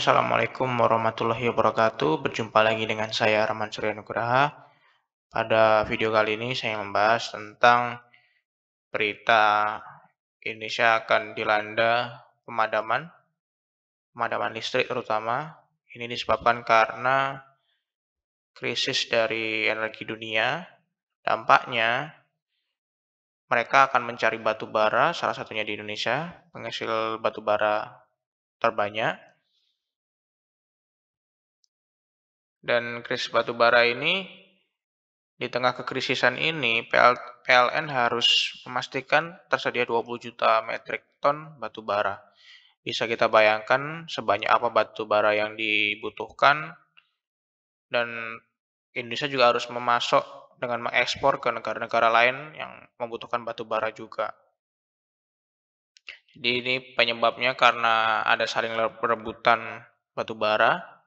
Assalamualaikum warahmatullahi wabarakatuh. Berjumpa lagi dengan saya Arman Surya Nugraha. Pada video kali ini saya membahas tentang berita Indonesia akan dilanda pemadaman, pemadaman listrik terutama. Ini disebabkan karena krisis dari energi dunia. Dampaknya mereka akan mencari batu bara, salah satunya di Indonesia, penghasil batu bara terbanyak Dan krisis batubara ini, di tengah kekrisisan ini, PLN harus memastikan tersedia 20 juta metrik ton batubara. Bisa kita bayangkan sebanyak apa batubara yang dibutuhkan, dan Indonesia juga harus memasok dengan mengekspor ke negara-negara lain yang membutuhkan batubara juga. Jadi ini penyebabnya karena ada saling perebutan batu bara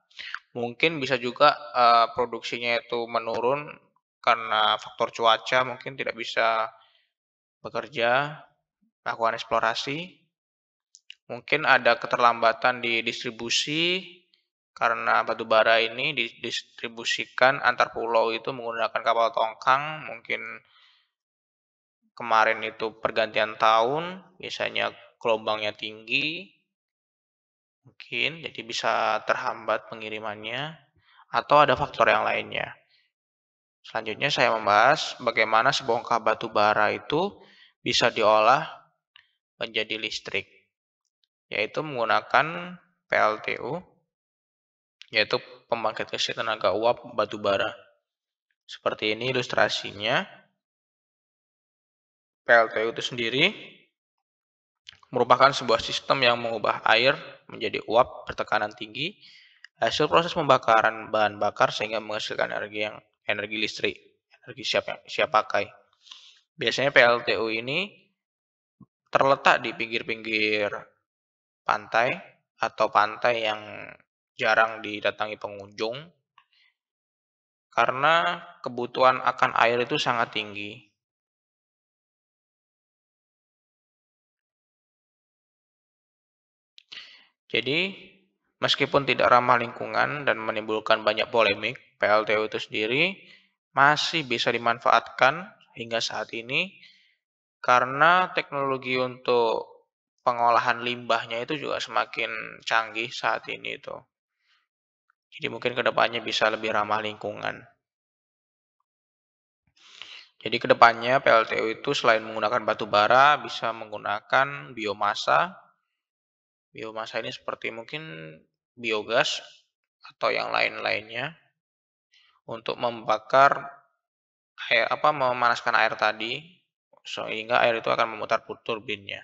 Mungkin bisa juga uh, produksinya itu menurun karena faktor cuaca mungkin tidak bisa bekerja, melakukan eksplorasi. Mungkin ada keterlambatan di distribusi karena batu bara ini didistribusikan antar pulau itu menggunakan kapal tongkang, mungkin kemarin itu pergantian tahun, biasanya gelombangnya tinggi, mungkin jadi bisa terhambat pengirimannya atau ada faktor yang lainnya. Selanjutnya saya membahas bagaimana sebongkah batu bara itu bisa diolah menjadi listrik, yaitu menggunakan PLTU, yaitu pembangkit listrik tenaga uap batu bara. Seperti ini ilustrasinya. PLTU itu sendiri merupakan sebuah sistem yang mengubah air menjadi uap bertekanan tinggi hasil proses pembakaran bahan bakar sehingga menghasilkan energi yang energi listrik, energi siap siap pakai. Biasanya PLTU ini terletak di pinggir-pinggir pantai atau pantai yang jarang didatangi pengunjung karena kebutuhan akan air itu sangat tinggi Jadi, meskipun tidak ramah lingkungan dan menimbulkan banyak polemik, PLTU itu sendiri masih bisa dimanfaatkan hingga saat ini karena teknologi untuk pengolahan limbahnya itu juga semakin canggih saat ini itu. Jadi mungkin kedepannya bisa lebih ramah lingkungan. Jadi kedepannya PLTU itu selain menggunakan batu bara bisa menggunakan biomasa Biomasa ini seperti mungkin biogas atau yang lain-lainnya untuk membakar air apa memanaskan air tadi sehingga air itu akan memutar turbinnya.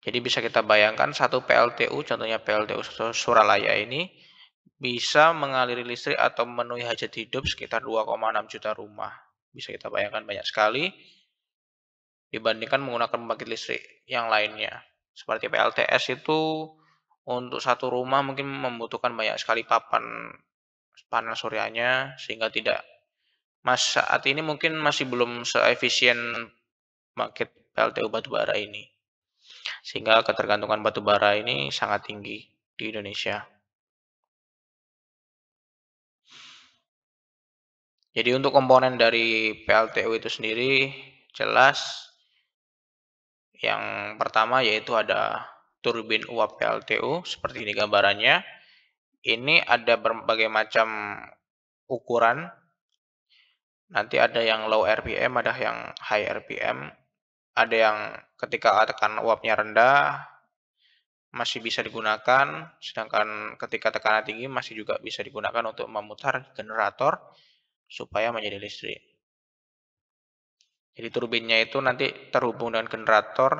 Jadi bisa kita bayangkan satu PLTU, contohnya PLTU Suralaya ini bisa mengaliri listrik atau memenuhi hajat hidup sekitar 2,6 juta rumah. Bisa kita bayangkan banyak sekali dibandingkan menggunakan pembangkit listrik yang lainnya. Seperti PLTS itu untuk satu rumah mungkin membutuhkan banyak sekali papan panel surianya sehingga tidak mas saat ini mungkin masih belum seefisien pembangkit PLTU batubara ini sehingga ketergantungan batubara ini sangat tinggi di Indonesia. Jadi untuk komponen dari PLTU itu sendiri jelas yang pertama yaitu ada turbin uap PLTU seperti ini gambarannya. Ini ada berbagai macam ukuran. Nanti ada yang low RPM, ada yang high RPM. Ada yang ketika tekan uapnya rendah masih bisa digunakan, sedangkan ketika tekanan tinggi masih juga bisa digunakan untuk memutar generator supaya menjadi listrik. Jadi turbinnya itu nanti terhubung dengan generator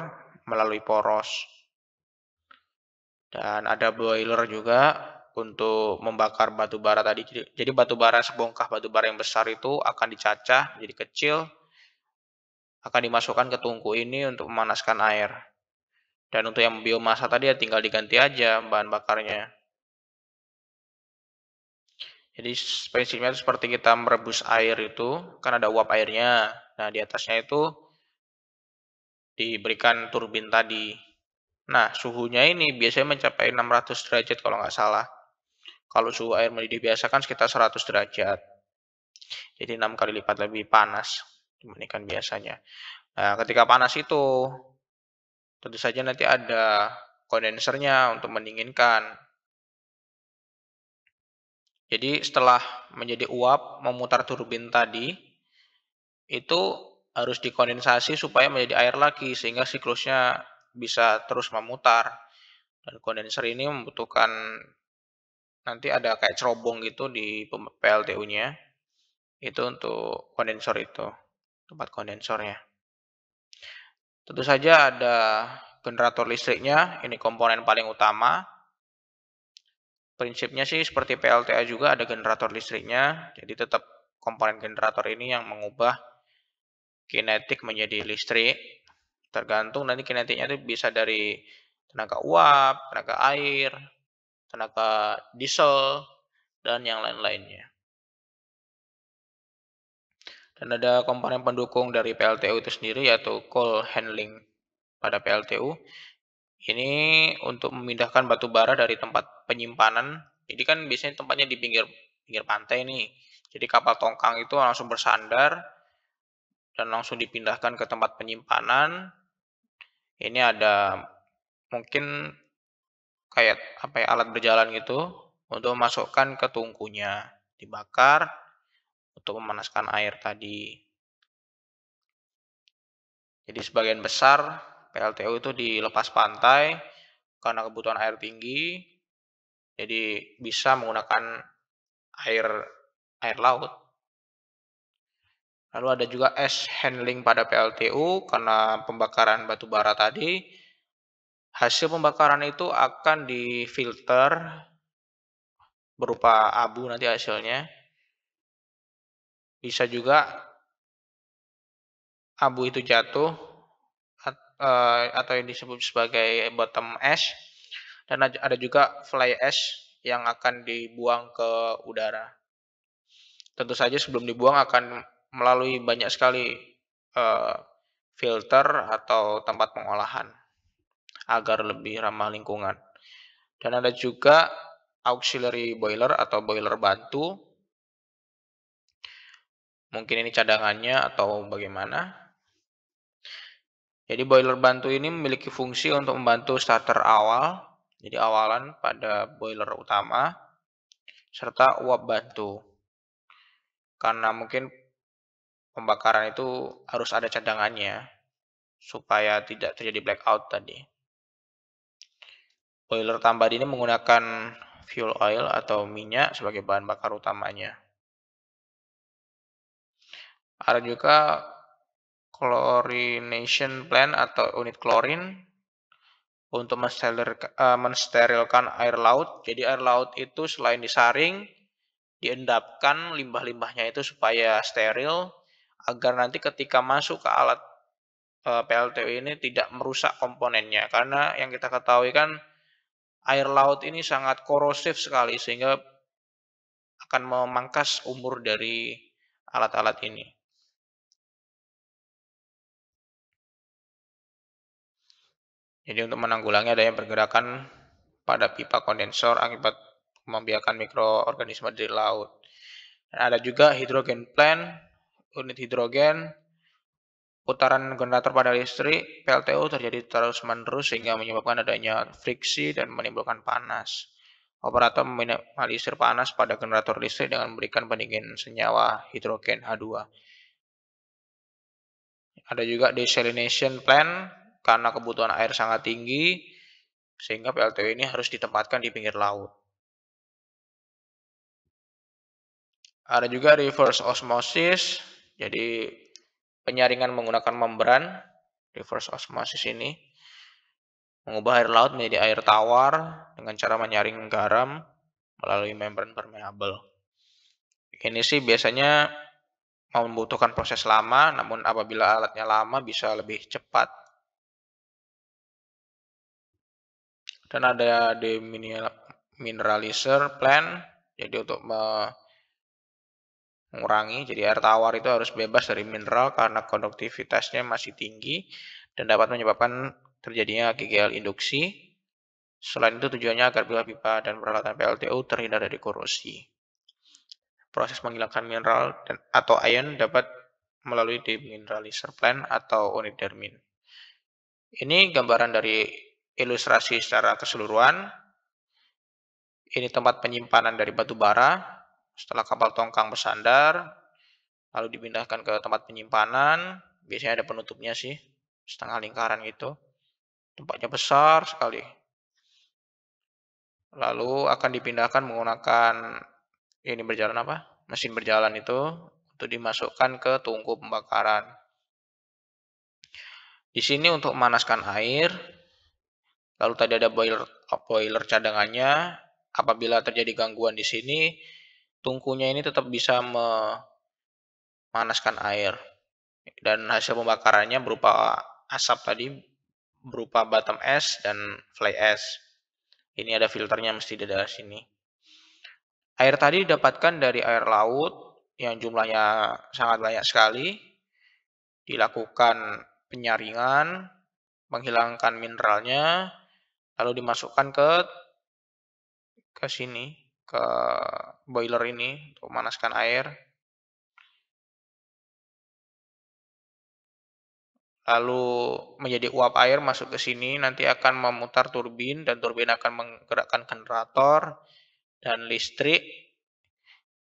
melalui poros. Dan ada boiler juga untuk membakar batu bara tadi. Jadi batu bara sebongkah batu bara yang besar itu akan dicacah jadi kecil, akan dimasukkan ke tungku ini untuk memanaskan air. Dan untuk yang biomasa tadi ya tinggal diganti aja bahan bakarnya. Jadi prinsipnya itu seperti kita merebus air itu, kan ada uap airnya. Nah, di atasnya itu diberikan turbin tadi. Nah, suhunya ini biasanya mencapai 600 derajat kalau nggak salah. Kalau suhu air mendidih biasa kan sekitar 100 derajat. Jadi 6 kali lipat lebih panas dibandingkan biasanya. Nah, ketika panas itu tentu saja nanti ada kondensernya untuk mendinginkan. Jadi setelah menjadi uap memutar turbin tadi, itu harus dikondensasi supaya menjadi air lagi sehingga siklusnya bisa terus memutar. Dan kondenser ini membutuhkan nanti ada kayak cerobong gitu di PLTU-nya. Itu untuk kondensor itu, tempat kondensornya. Tentu saja ada generator listriknya, ini komponen paling utama. Prinsipnya sih seperti PLTA juga ada generator listriknya, jadi tetap komponen generator ini yang mengubah kinetik menjadi listrik tergantung nanti kinetiknya itu bisa dari tenaga uap, tenaga air, tenaga diesel dan yang lain-lainnya. Dan ada komponen pendukung dari PLTU itu sendiri yaitu coal handling pada PLTU. Ini untuk memindahkan batu bara dari tempat penyimpanan. Jadi kan biasanya tempatnya di pinggir pinggir pantai nih. Jadi kapal tongkang itu langsung bersandar dan langsung dipindahkan ke tempat penyimpanan. Ini ada mungkin kayak apa ya alat berjalan gitu untuk masukkan ke tungkunya dibakar untuk memanaskan air tadi. Jadi sebagian besar PLTU itu dilepas pantai karena kebutuhan air tinggi. Jadi bisa menggunakan air air laut Lalu ada juga ash handling pada PLTU karena pembakaran batu bara tadi. Hasil pembakaran itu akan difilter berupa abu nanti hasilnya. Bisa juga abu itu jatuh eh, atau yang disebut sebagai bottom ash dan ada juga fly ash yang akan dibuang ke udara. Tentu saja sebelum dibuang akan melalui banyak sekali uh, filter atau tempat pengolahan agar lebih ramah lingkungan. Dan ada juga auxiliary boiler atau boiler bantu. Mungkin ini cadangannya atau bagaimana. Jadi boiler bantu ini memiliki fungsi untuk membantu starter awal, jadi awalan pada boiler utama, serta uap bantu. Karena mungkin pembakaran itu harus ada cadangannya supaya tidak terjadi blackout tadi. Boiler tambah ini menggunakan fuel oil atau minyak sebagai bahan bakar utamanya. Ada juga chlorination plant atau unit klorin untuk eh, mensterilkan air laut. Jadi air laut itu selain disaring, diendapkan limbah-limbahnya itu supaya steril, agar nanti ketika masuk ke alat eh, PLTU ini tidak merusak komponennya karena yang kita ketahui kan air laut ini sangat korosif sekali sehingga akan memangkas umur dari alat-alat ini. Jadi untuk menanggulangi adanya pergerakan pada pipa kondensor akibat membiarkan mikroorganisme di laut. ada juga hidrogen plant unit hidrogen, putaran generator pada listrik, PLTU terjadi terus-menerus sehingga menyebabkan adanya friksi dan menimbulkan panas. Operator meminimalisir panas pada generator listrik dengan memberikan pendingin senyawa hidrogen H2. Ada juga desalination plan karena kebutuhan air sangat tinggi sehingga PLTU ini harus ditempatkan di pinggir laut. Ada juga reverse osmosis jadi penyaringan menggunakan membran reverse osmosis ini mengubah air laut menjadi air tawar dengan cara menyaring garam melalui membran permeabel. Ini sih biasanya membutuhkan proses lama, namun apabila alatnya lama bisa lebih cepat. Dan ada demineralizer plan, jadi untuk mengurangi. Jadi air tawar itu harus bebas dari mineral karena konduktivitasnya masih tinggi dan dapat menyebabkan terjadinya GGL induksi. Selain itu tujuannya agar pipa-pipa dan peralatan PLTU terhindar dari korosi. Proses menghilangkan mineral dan atau ion dapat melalui demineralizer plant atau unit dermin. Ini gambaran dari ilustrasi secara keseluruhan. Ini tempat penyimpanan dari batu bara, setelah kapal tongkang bersandar, lalu dipindahkan ke tempat penyimpanan. Biasanya ada penutupnya sih, setengah lingkaran gitu. Tempatnya besar sekali. Lalu akan dipindahkan menggunakan ini berjalan apa? Mesin berjalan itu untuk dimasukkan ke tungku pembakaran. Di sini untuk memanaskan air, lalu tadi ada boiler boiler cadangannya. Apabila terjadi gangguan di sini, tungkunya ini tetap bisa memanaskan air dan hasil pembakarannya berupa asap tadi berupa bottom es dan fly es. Ini ada filternya mesti di dalam sini. Air tadi didapatkan dari air laut yang jumlahnya sangat banyak sekali. Dilakukan penyaringan, menghilangkan mineralnya, lalu dimasukkan ke ke sini ke boiler ini untuk memanaskan air. Lalu menjadi uap air masuk ke sini nanti akan memutar turbin dan turbin akan menggerakkan generator dan listrik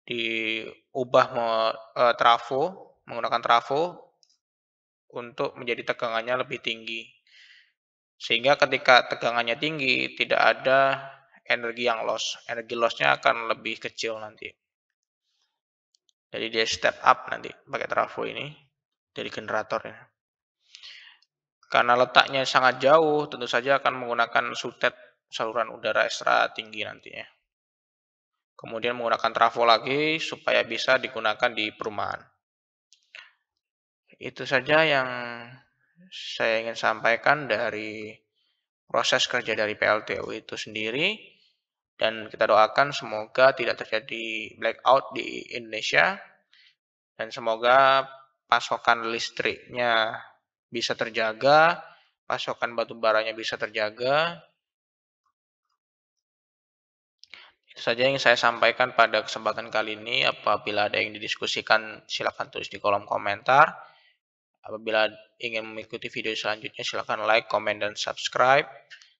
diubah me, eh, trafo menggunakan trafo untuk menjadi tegangannya lebih tinggi. Sehingga ketika tegangannya tinggi tidak ada energi yang loss. Energi lossnya akan lebih kecil nanti. Jadi dia step up nanti pakai trafo ini dari generatornya. Karena letaknya sangat jauh, tentu saja akan menggunakan sutet saluran udara ekstra tinggi nantinya. Kemudian menggunakan trafo lagi supaya bisa digunakan di perumahan. Itu saja yang saya ingin sampaikan dari proses kerja dari PLTU itu sendiri. Dan kita doakan semoga tidak terjadi blackout di Indonesia dan semoga pasokan listriknya bisa terjaga, pasokan batu baranya bisa terjaga. Itu saja yang saya sampaikan pada kesempatan kali ini. Apabila ada yang didiskusikan, silakan tulis di kolom komentar. Apabila ingin mengikuti video selanjutnya, silakan like, comment, dan subscribe.